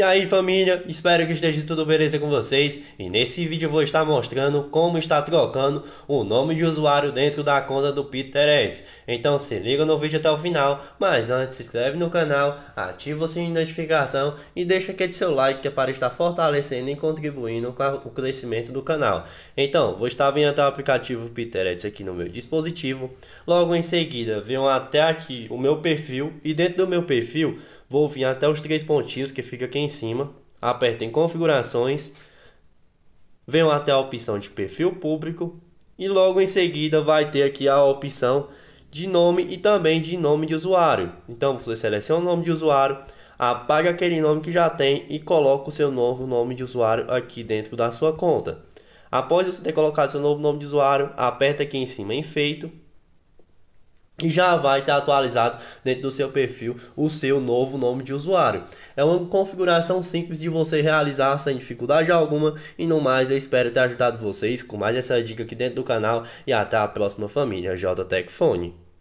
E aí família, espero que esteja tudo beleza com vocês e nesse vídeo eu vou estar mostrando como está trocando o nome de usuário dentro da conta do Peter Eds. Então se liga no vídeo até o final, mas antes se inscreve no canal, ativa o sininho de notificação e deixa aquele seu like que é para estar fortalecendo e contribuindo com o crescimento do canal. Então vou estar vindo até o aplicativo Peter Eds aqui no meu dispositivo, logo em seguida venham até aqui o meu perfil e dentro do meu perfil Vou vir até os três pontinhos que fica aqui em cima. Aperto em configurações. Venho até a opção de perfil público. E logo em seguida vai ter aqui a opção de nome e também de nome de usuário. Então você seleciona o nome de usuário, apaga aquele nome que já tem e coloca o seu novo nome de usuário aqui dentro da sua conta. Após você ter colocado seu novo nome de usuário, aperta aqui em cima em feito e já vai estar atualizado dentro do seu perfil o seu novo nome de usuário. É uma configuração simples de você realizar sem dificuldade alguma e no mais eu espero ter ajudado vocês com mais essa dica aqui dentro do canal e até a próxima família JTech Fone.